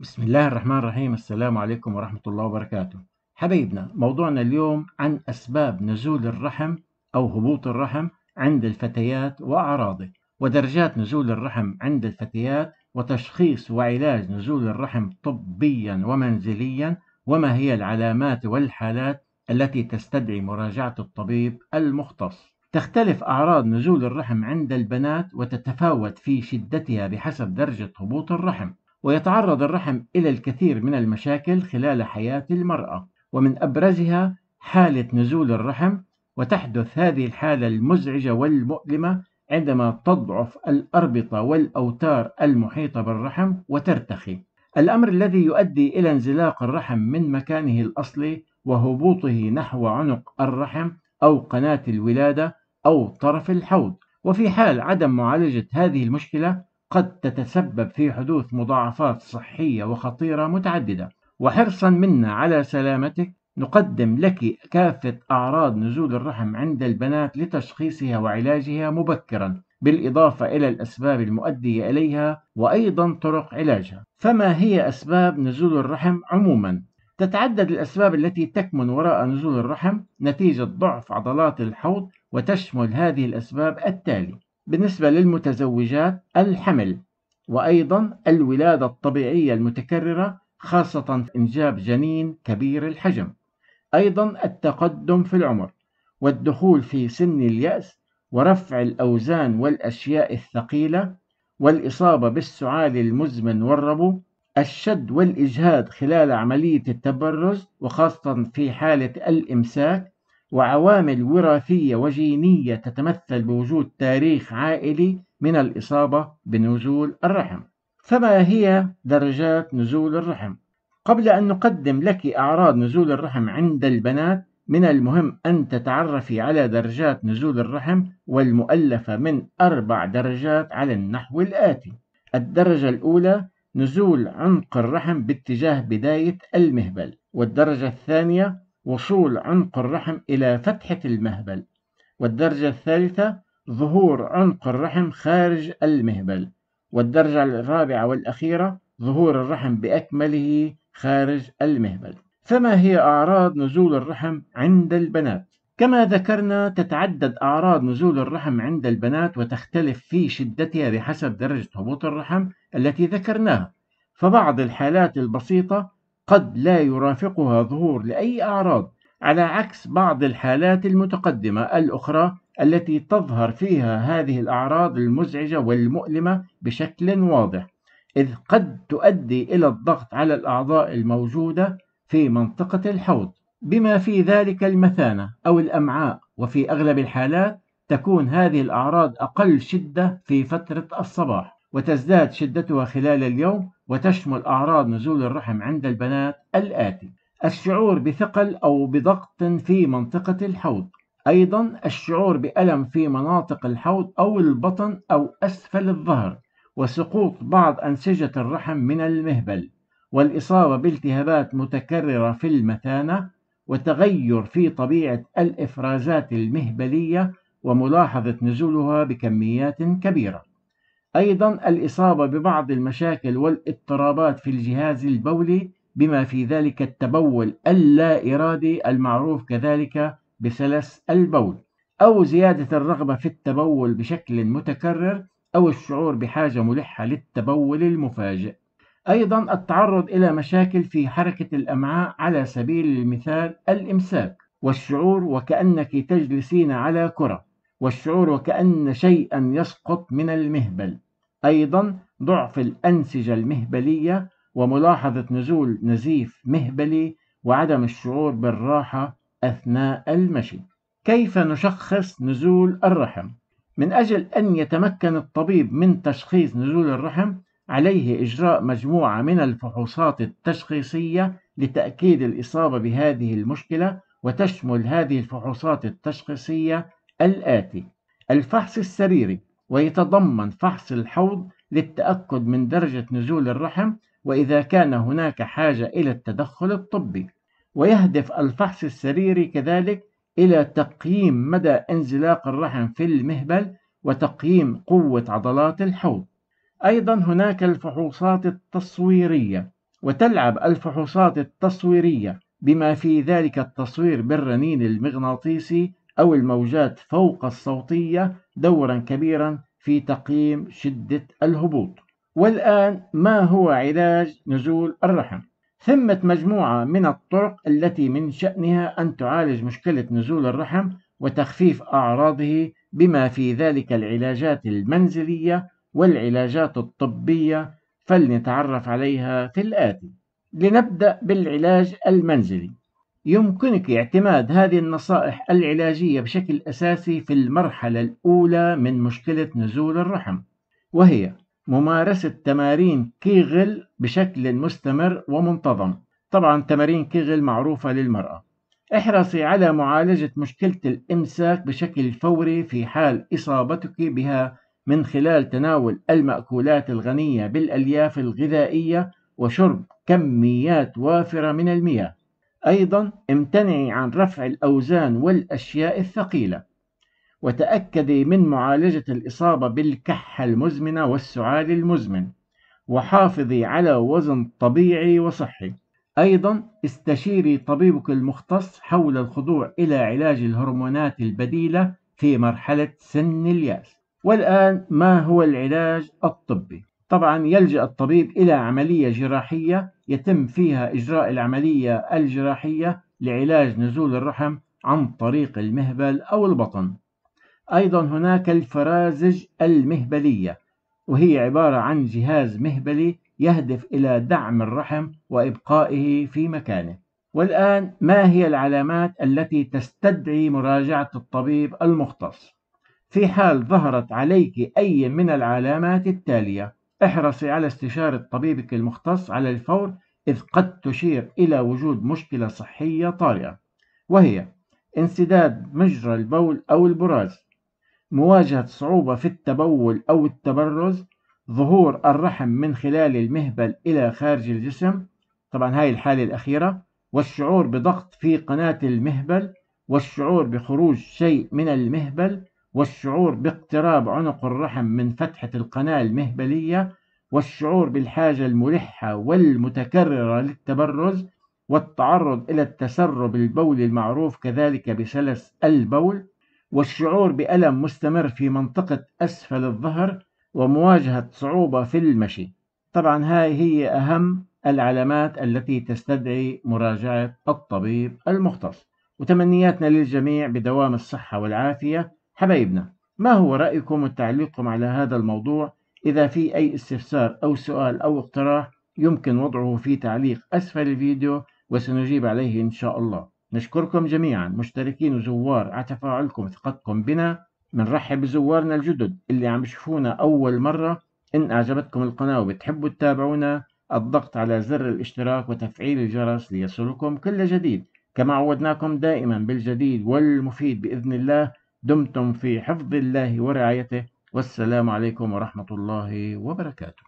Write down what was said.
بسم الله الرحمن الرحيم السلام عليكم ورحمة الله وبركاته حبيبنا موضوعنا اليوم عن أسباب نزول الرحم أو هبوط الرحم عند الفتيات وأعراضه ودرجات نزول الرحم عند الفتيات وتشخيص وعلاج نزول الرحم طبيا ومنزليا وما هي العلامات والحالات التي تستدعي مراجعة الطبيب المختص تختلف أعراض نزول الرحم عند البنات وتتفاوت في شدتها بحسب درجة هبوط الرحم ويتعرض الرحم إلى الكثير من المشاكل خلال حياة المرأة ومن أبرزها حالة نزول الرحم وتحدث هذه الحالة المزعجة والمؤلمة عندما تضعف الأربطة والأوتار المحيطة بالرحم وترتخي الأمر الذي يؤدي إلى انزلاق الرحم من مكانه الأصلي وهبوطه نحو عنق الرحم أو قناة الولادة أو طرف الحوض وفي حال عدم معالجة هذه المشكلة قد تتسبب في حدوث مضاعفات صحية وخطيرة متعددة وحرصا منا على سلامتك نقدم لك كافة أعراض نزول الرحم عند البنات لتشخيصها وعلاجها مبكرا بالإضافة إلى الأسباب المؤدية إليها وأيضا طرق علاجها فما هي أسباب نزول الرحم عموما؟ تتعدد الأسباب التي تكمن وراء نزول الرحم نتيجة ضعف عضلات الحوض وتشمل هذه الأسباب التالي بالنسبة للمتزوجات الحمل وأيضا الولادة الطبيعية المتكررة خاصة إنجاب جنين كبير الحجم أيضا التقدم في العمر والدخول في سن اليأس ورفع الأوزان والأشياء الثقيلة والإصابة بالسعال المزمن والربو الشد والإجهاد خلال عملية التبرز وخاصة في حالة الإمساك وعوامل وراثية وجينية تتمثل بوجود تاريخ عائلي من الإصابة بنزول الرحم. فما هي درجات نزول الرحم؟ قبل أن نقدم لك أعراض نزول الرحم عند البنات، من المهم أن تتعرفي على درجات نزول الرحم والمؤلفة من أربع درجات على النحو الآتي: الدرجة الأولى نزول عنق الرحم باتجاه بداية المهبل، والدرجة الثانية وصول عنق الرحم إلى فتحة المهبل والدرجة الثالثة ظهور عنق الرحم خارج المهبل والدرجة الرابعة والأخيرة ظهور الرحم بأكمله خارج المهبل فما هي أعراض نزول الرحم عند البنات؟ كما ذكرنا تتعدد أعراض نزول الرحم عند البنات وتختلف في شدتها بحسب درجة هبوط الرحم التي ذكرناها فبعض الحالات البسيطة قد لا يرافقها ظهور لأي أعراض على عكس بعض الحالات المتقدمة الأخرى التي تظهر فيها هذه الأعراض المزعجة والمؤلمة بشكل واضح، إذ قد تؤدي إلى الضغط على الأعضاء الموجودة في منطقة الحوض، بما في ذلك المثانة أو الأمعاء، وفي أغلب الحالات تكون هذه الأعراض أقل شدة في فترة الصباح، وتزداد شدتها خلال اليوم وتشمل أعراض نزول الرحم عند البنات الآتي: الشعور بثقل أو بضغط في منطقة الحوض، أيضا الشعور بألم في مناطق الحوض أو البطن أو أسفل الظهر، وسقوط بعض أنسجة الرحم من المهبل، والإصابة بالتهابات متكررة في المثانة، وتغير في طبيعة الإفرازات المهبلية وملاحظة نزولها بكميات كبيرة. أيضًا الإصابة ببعض المشاكل والاضطرابات في الجهاز البولي بما في ذلك التبول اللا إرادي المعروف كذلك بسلس البول أو زيادة الرغبة في التبول بشكل متكرر أو الشعور بحاجة ملحة للتبول المفاجئ. أيضًا التعرض إلى مشاكل في حركة الأمعاء على سبيل المثال الإمساك والشعور وكأنك تجلسين على كرة. والشعور وكأن شيئا يسقط من المهبل أيضا ضعف الأنسجة المهبلية وملاحظة نزول نزيف مهبلي وعدم الشعور بالراحة أثناء المشي كيف نشخص نزول الرحم؟ من أجل أن يتمكن الطبيب من تشخيص نزول الرحم عليه إجراء مجموعة من الفحوصات التشخيصية لتأكيد الإصابة بهذه المشكلة وتشمل هذه الفحوصات التشخيصية الآتي: الفحص السريري، ويتضمن فحص الحوض للتأكد من درجة نزول الرحم وإذا كان هناك حاجة إلى التدخل الطبي، ويهدف الفحص السريري كذلك إلى تقييم مدى انزلاق الرحم في المهبل وتقييم قوة عضلات الحوض. أيضا هناك الفحوصات التصويرية، وتلعب الفحوصات التصويرية بما في ذلك التصوير بالرنين المغناطيسي أو الموجات فوق الصوتية دورا كبيرا في تقييم شدة الهبوط والآن ما هو علاج نزول الرحم؟ ثمة مجموعة من الطرق التي من شأنها أن تعالج مشكلة نزول الرحم وتخفيف أعراضه بما في ذلك العلاجات المنزلية والعلاجات الطبية فلنتعرف عليها في الآتي. لنبدأ بالعلاج المنزلي. يمكنك اعتماد هذه النصائح العلاجية بشكل أساسي في المرحلة الأولى من مشكلة نزول الرحم، وهي ممارسة تمارين كيغل بشكل مستمر ومنتظم. طبعا تمارين كيغل معروفة للمرأة. احرصي على معالجة مشكلة الإمساك بشكل فوري في حال إصابتك بها من خلال تناول المأكولات الغنية بالألياف الغذائية وشرب كميات وافرة من المياه. أيضا امتنعي عن رفع الأوزان والأشياء الثقيلة وتأكدي من معالجة الإصابة بالكحة المزمنة والسعال المزمن وحافظي على وزن طبيعي وصحي أيضا استشيري طبيبك المختص حول الخضوع إلى علاج الهرمونات البديلة في مرحلة سن الياس والآن ما هو العلاج الطبي؟ طبعا يلجأ الطبيب إلى عملية جراحية يتم فيها إجراء العملية الجراحية لعلاج نزول الرحم عن طريق المهبل أو البطن. أيضا هناك الفرازج المهبلية وهي عبارة عن جهاز مهبلي يهدف إلى دعم الرحم وإبقائه في مكانه. والآن ما هي العلامات التي تستدعي مراجعة الطبيب المختص؟ في حال ظهرت عليك أي من العلامات التالية: احرصي على استشارة طبيبك المختص على الفور إذ قد تشير إلى وجود مشكلة صحية طارئة وهي انسداد مجرى البول أو البراز مواجهة صعوبة في التبول أو التبرز ظهور الرحم من خلال المهبل إلى خارج الجسم طبعا هاي الحالة الأخيرة والشعور بضغط في قناة المهبل والشعور بخروج شيء من المهبل والشعور باقتراب عنق الرحم من فتحة القناة المهبلية والشعور بالحاجة الملحة والمتكررة للتبرز والتعرض إلى التسرب البولي المعروف كذلك بسلس البول والشعور بألم مستمر في منطقة أسفل الظهر ومواجهة صعوبة في المشي طبعا هاي هي أهم العلامات التي تستدعي مراجعة الطبيب المختص وتمنياتنا للجميع بدوام الصحة والعافية حبايبنا ما هو رأيكم وتعليقكم على هذا الموضوع إذا في أي استفسار أو سؤال أو اقتراح يمكن وضعه في تعليق أسفل الفيديو وسنجيب عليه إن شاء الله نشكركم جميعا مشتركين وزوار على تفاعلكم وثقتكم بنا بنرحب بزوارنا الجدد اللي عم يشوفونا أول مرة إن أعجبتكم القناة وبتحبوا تتابعونا الضغط على زر الاشتراك وتفعيل الجرس ليصلكم كل جديد كما عودناكم دائما بالجديد والمفيد بإذن الله دمتم في حفظ الله ورعايته والسلام عليكم ورحمة الله وبركاته